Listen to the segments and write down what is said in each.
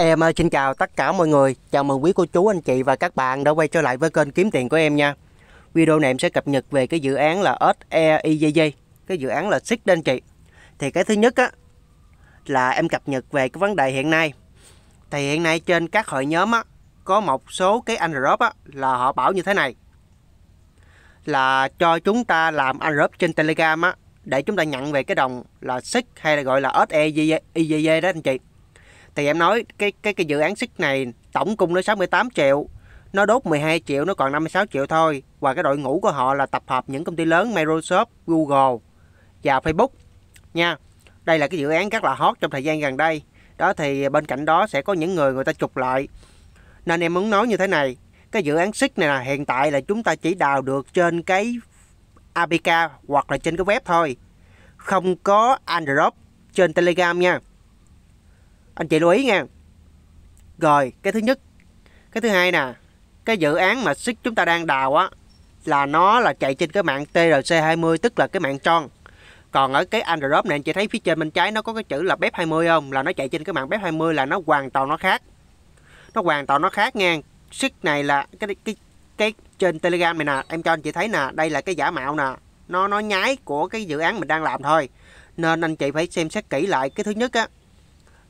Em ờ, xin chào tất cả mọi người, chào mừng quý cô chú, anh chị và các bạn đã quay trở lại với kênh Kiếm Tiền của em nha Video này em sẽ cập nhật về cái dự án là SEIJJ, cái dự án là SIG đó anh chị Thì cái thứ nhất á, là em cập nhật về cái vấn đề hiện nay Thì hiện nay trên các hội nhóm á, có một số cái anh drop á, là họ bảo như thế này Là cho chúng ta làm anh drop trên Telegram á, để chúng ta nhận về cái đồng là SIG hay là gọi là SEIJJ đó anh chị thì em nói cái cái cái dự án xích này tổng cung nó 68 triệu nó đốt 12 triệu nó còn 56 triệu thôi và cái đội ngũ của họ là tập hợp những công ty lớn Microsoft, Google và Facebook nha đây là cái dự án rất là hot trong thời gian gần đây đó thì bên cạnh đó sẽ có những người người ta trục lại nên em muốn nói như thế này cái dự án xích này là hiện tại là chúng ta chỉ đào được trên cái APK hoặc là trên cái web thôi không có Android trên Telegram nha anh chị lưu ý nha rồi cái thứ nhất cái thứ hai nè cái dự án mà xích chúng ta đang đào á là nó là chạy trên cái mạng TRC20 tức là cái mạng tròn còn ở cái Android này anh chị thấy phía trên bên trái nó có cái chữ là BEP20 không là nó chạy trên cái mạng BEP20 là nó hoàn toàn nó khác nó hoàn toàn nó khác nha xích này là cái cái cái trên Telegram này nè em cho anh chị thấy nè đây là cái giả mạo nè nó nó nhái của cái dự án mình đang làm thôi nên anh chị phải xem xét kỹ lại cái thứ nhất á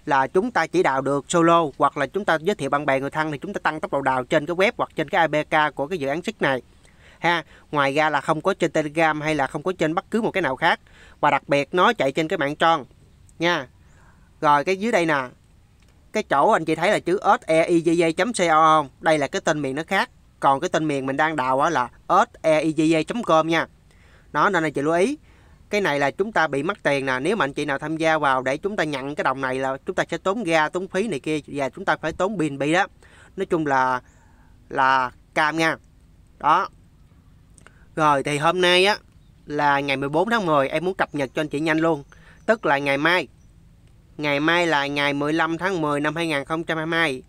là chúng ta chỉ đào được solo hoặc là chúng ta giới thiệu bạn bè người thân thì chúng ta tăng tốc độ đào trên cái web hoặc trên cái APK của cái dự án SIG này ha ngoài ra là không có trên telegram hay là không có trên bất cứ một cái nào khác và đặc biệt nó chạy trên cái mạng tròn nha rồi cái dưới đây nè cái chỗ anh chị thấy là chữ e i seizz.co không đây là cái tên miền nó khác còn cái tên miền mình đang đào là e i seizz.com nha nó nên là chị lưu ý cái này là chúng ta bị mất tiền nè nếu mà anh chị nào tham gia vào để chúng ta nhận cái đồng này là chúng ta sẽ tốn ga tốn phí này kia và chúng ta phải tốn pin bị đó nói chung là là cam nha đó rồi thì hôm nay á là ngày 14 tháng 10 em muốn cập nhật cho anh chị nhanh luôn tức là ngày mai ngày mai là ngày 15 tháng 10 năm 2022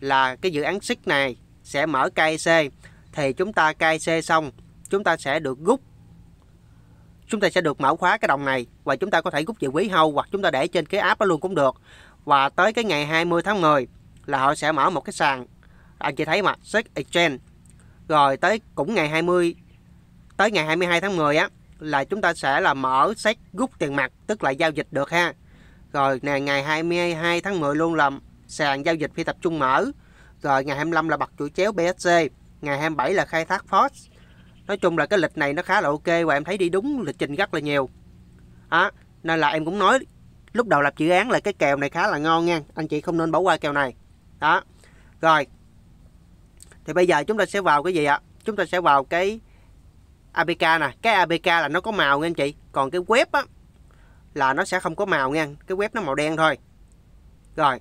là cái dự án xích này sẽ mở KIC thì chúng ta KIC xong chúng ta sẽ được rút chúng ta sẽ được mở khóa cái đồng này và chúng ta có thể rút về quý hâu hoặc chúng ta để trên cái app đó luôn cũng được và tới cái ngày 20 tháng 10 là họ sẽ mở một cái sàn anh à, chị thấy mà Sex Exchange rồi tới cũng ngày 20 tới ngày 22 tháng 10 á là chúng ta sẽ là mở xét rút tiền mặt tức là giao dịch được ha rồi nè ngày 22 tháng 10 luôn là sàn giao dịch phi tập trung mở rồi ngày 25 là bật chuỗi chéo BSC ngày 27 là khai thác Fox nói chung là cái lịch này nó khá là ok và em thấy đi đúng lịch trình rất là nhiều đó nên là em cũng nói lúc đầu lập dự án là cái kèo này khá là ngon nha anh chị không nên bỏ qua kèo này đó rồi thì bây giờ chúng ta sẽ vào cái gì ạ chúng ta sẽ vào cái APK nè cái APK là nó có màu nha anh chị còn cái web á là nó sẽ không có màu nha cái web nó màu đen thôi rồi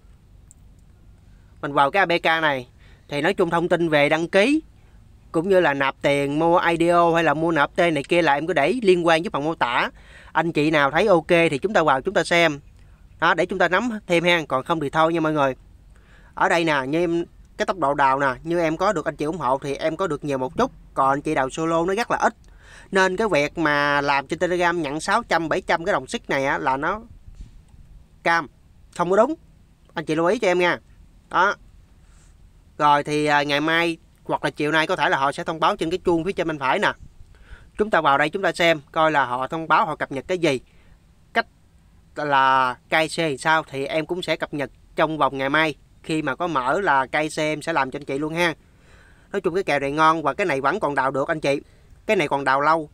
mình vào cái APK này thì nói chung thông tin về đăng ký cũng như là nạp tiền mua IDO hay là mua nạp T này kia là em cứ đẩy liên quan với phần mô tả anh chị nào thấy ok thì chúng ta vào chúng ta xem đó để chúng ta nắm thêm ha còn không thì thôi nha mọi người ở đây nè như em cái tốc độ đào nè như em có được anh chị ủng hộ thì em có được nhiều một chút còn anh chị đào solo nó rất là ít nên cái việc mà làm trên telegram nhận 600 700 cái đồng xích này á, là nó cam không có đúng anh chị lưu ý cho em nha đó rồi thì à, ngày mai hoặc là chiều nay có thể là họ sẽ thông báo trên cái chuông phía trên bên phải nè chúng ta vào đây chúng ta xem coi là họ thông báo họ cập nhật cái gì cách là KC sao thì em cũng sẽ cập nhật trong vòng ngày mai khi mà có mở là xe em sẽ làm cho anh chị luôn ha nói chung cái kèo này ngon và cái này vẫn còn đào được anh chị cái này còn đào lâu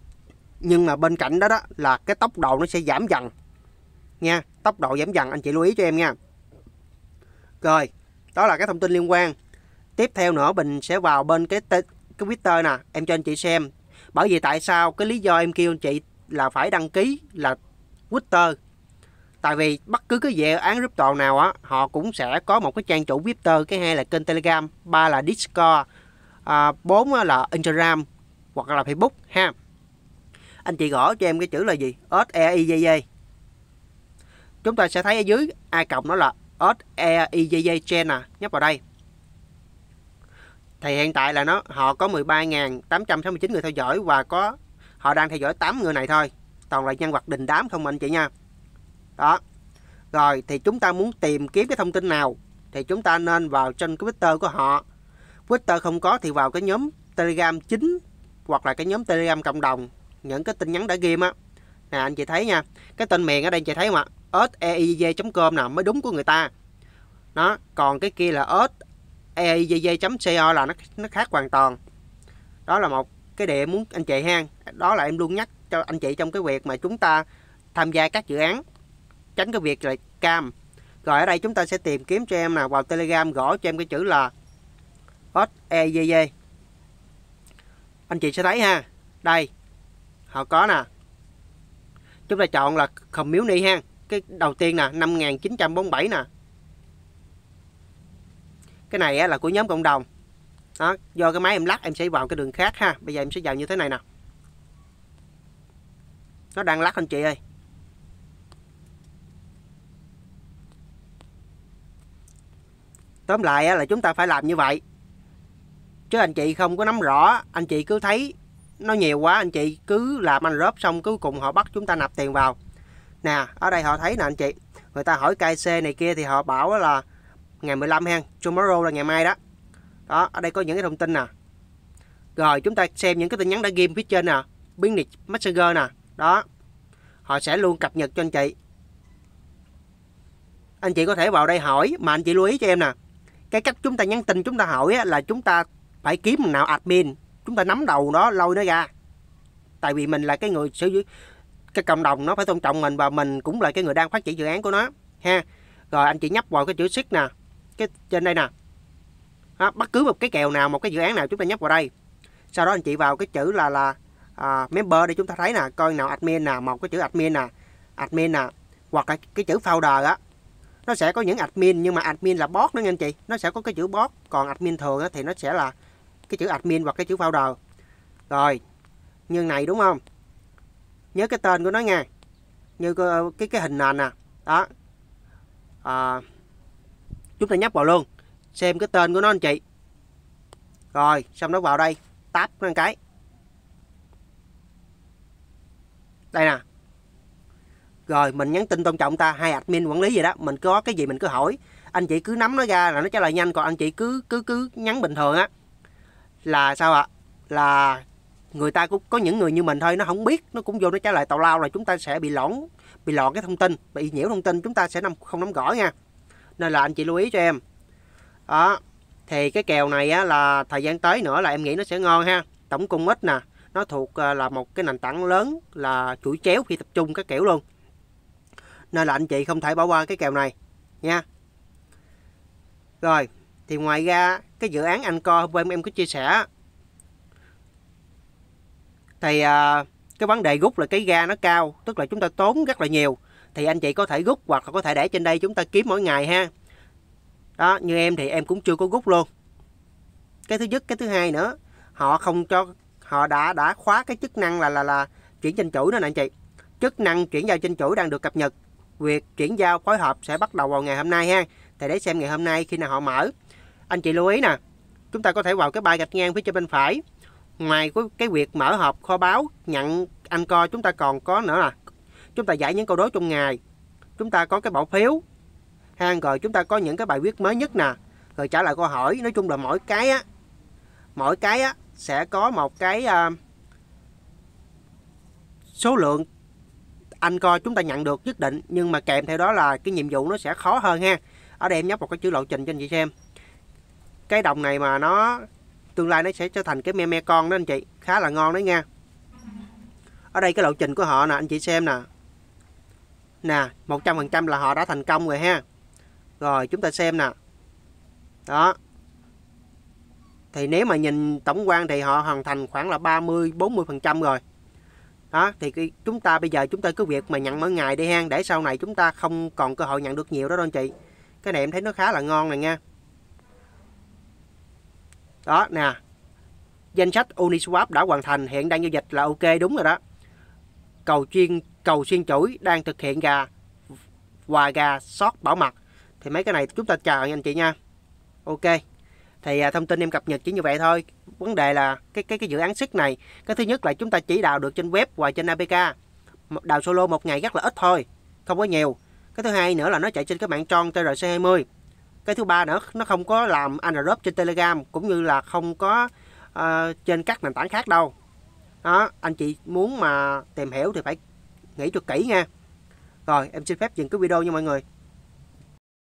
nhưng mà bên cạnh đó đó là cái tốc độ nó sẽ giảm dần nha tốc độ giảm dần anh chị lưu ý cho em nha rồi đó là cái thông tin liên quan tiếp theo nữa Bình sẽ vào bên cái cái Twitter nè em cho anh chị xem bởi vì tại sao cái lý do em kêu anh chị là phải đăng ký là Twitter tại vì bất cứ cái dự án crypto nào á họ cũng sẽ có một cái trang chủ Twitter cái hai là kênh Telegram ba là Discord à, bốn là Instagram hoặc là Facebook ha anh chị gõ cho em cái chữ là gì SEIJJ e, chúng ta sẽ thấy ở dưới ai cộng nó là SEIJJ chain e, nè à. nhấp vào đây thì hiện tại là nó họ có 13.869 người theo dõi và có họ đang theo dõi 8 người này thôi toàn là nhân vật đình đám không anh chị nha đó rồi thì chúng ta muốn tìm kiếm cái thông tin nào thì chúng ta nên vào trên cái Twitter của họ Twitter không có thì vào cái nhóm Telegram chính hoặc là cái nhóm Telegram cộng đồng những cái tin nhắn đã ghim á nè anh chị thấy nha cái tên miền ở đây anh chị thấy không ạ seiv.com nào mới đúng của người ta nó còn cái kia là aivv.co e là nó nó khác hoàn toàn đó là một cái điểm muốn anh chị hang đó là em luôn nhắc cho anh chị trong cái việc mà chúng ta tham gia các dự án tránh cái việc là cam rồi ở đây chúng ta sẽ tìm kiếm cho em là vào telegram gõ cho em cái chữ là HEVV anh chị sẽ thấy ha đây họ có nè chúng ta chọn là không miếu ni ha cái đầu tiên nè 5947 nè cái này á, là của nhóm cộng đồng đó do cái máy em lắc em sẽ vào cái đường khác ha bây giờ em sẽ vào như thế này nè nó đang lắc anh chị ơi tóm lại á, là chúng ta phải làm như vậy chứ anh chị không có nắm rõ anh chị cứ thấy nó nhiều quá anh chị cứ làm anh rớp xong cứ cùng họ bắt chúng ta nạp tiền vào nè ở đây họ thấy nè anh chị người ta hỏi KC này kia thì họ bảo là ngày 15 ha tomorrow là ngày mai đó đó ở đây có những cái thông tin nè rồi chúng ta xem những cái tin nhắn đã ghim phía trên nè biến nick messenger nè đó họ sẽ luôn cập nhật cho anh chị anh chị có thể vào đây hỏi mà anh chị lưu ý cho em nè cái cách chúng ta nhắn tin chúng ta hỏi á, là chúng ta phải kiếm nào admin chúng ta nắm đầu nó lôi nó ra tại vì mình là cái người sử dụng cái cộng đồng nó phải tôn trọng mình và mình cũng là cái người đang phát triển dự án của nó ha rồi anh chị nhấp vào cái chữ xích nè cái trên đây nè đó, bất cứ một cái kèo nào một cái dự án nào chúng ta nhấp vào đây sau đó anh chị vào cái chữ là là à, member để chúng ta thấy nè coi nào admin nè một cái chữ admin nè admin nè hoặc là cái chữ founder á nó sẽ có những admin nhưng mà admin là bot đó nha anh chị nó sẽ có cái chữ bot còn admin thường á, thì nó sẽ là cái chữ admin hoặc cái chữ founder rồi như này đúng không nhớ cái tên của nó nha như cái ờ, cái, cái hình nền nè đó à, chúng ta nhấp vào luôn xem cái tên của nó anh chị rồi xong nó vào đây táp lên cái đây nè rồi mình nhắn tin tôn trọng ta hay admin quản lý gì đó mình có cái gì mình cứ hỏi anh chị cứ nắm nó ra là nó trả lời nhanh còn anh chị cứ cứ cứ nhắn bình thường á là sao ạ à? là người ta cũng có những người như mình thôi nó không biết nó cũng vô nó trả lời tào lao là chúng ta sẽ bị lỏng bị lọt cái thông tin bị nhiễu thông tin chúng ta sẽ không nắm gõ nha nên là anh chị lưu ý cho em đó thì cái kèo này á, là thời gian tới nữa là em nghĩ nó sẽ ngon ha tổng cung ít nè nó thuộc à, là một cái nền tảng lớn là chuỗi chéo khi tập trung các kiểu luôn nên là anh chị không thể bỏ qua cái kèo này nha rồi thì ngoài ra cái dự án anh co hôm qua em có chia sẻ thì à, cái vấn đề rút là cái ga nó cao tức là chúng ta tốn rất là nhiều thì anh chị có thể rút hoặc là có thể để trên đây chúng ta kiếm mỗi ngày ha đó như em thì em cũng chưa có rút luôn cái thứ nhất cái thứ hai nữa họ không cho họ đã đã khóa cái chức năng là là là chuyển danh chủ đó nè anh chị chức năng chuyển giao danh chủ đang được cập nhật việc chuyển giao phối hợp sẽ bắt đầu vào ngày hôm nay ha thì để xem ngày hôm nay khi nào họ mở anh chị lưu ý nè chúng ta có thể vào cái bài gạch ngang phía trên bên phải ngoài cái việc mở hộp kho báo nhận anh co chúng ta còn có nữa nè chúng ta giải những câu đố trong ngày chúng ta có cái bỏ phiếu hàng rồi chúng ta có những cái bài viết mới nhất nè rồi trả lời câu hỏi nói chung là mỗi cái á mỗi cái á sẽ có một cái uh, số lượng anh coi chúng ta nhận được nhất định nhưng mà kèm theo đó là cái nhiệm vụ nó sẽ khó hơn ha ở đây em nhấp một cái chữ lộ trình cho anh chị xem cái đồng này mà nó tương lai nó sẽ trở thành cái me me con đó anh chị khá là ngon đấy nha ở đây cái lộ trình của họ nè anh chị xem nè nè 100% là họ đã thành công rồi ha rồi chúng ta xem nè đó thì nếu mà nhìn tổng quan thì họ hoàn thành khoảng là 30 40 phần trăm rồi đó thì chúng ta bây giờ chúng ta cứ việc mà nhận mỗi ngày đi ha để sau này chúng ta không còn cơ hội nhận được nhiều đó đâu anh chị cái này em thấy nó khá là ngon này nha đó nè danh sách Uniswap đã hoàn thành hiện đang giao dịch là ok đúng rồi đó cầu chuyên cầu xuyên chuỗi đang thực hiện gà và gà sót bảo mật thì mấy cái này chúng ta chờ anh chị nha ok thì à, thông tin em cập nhật chỉ như vậy thôi vấn đề là cái cái cái dự án xích này cái thứ nhất là chúng ta chỉ đào được trên web và trên apk đào solo một ngày rất là ít thôi không có nhiều cái thứ hai nữa là nó chạy trên cái mạng tron trc 20 cái thứ ba nữa nó không có làm android trên telegram cũng như là không có uh, trên các nền tảng khác đâu đó anh chị muốn mà tìm hiểu thì phải nghĩ cho kỹ nha rồi em xin phép dừng cái video nha mọi người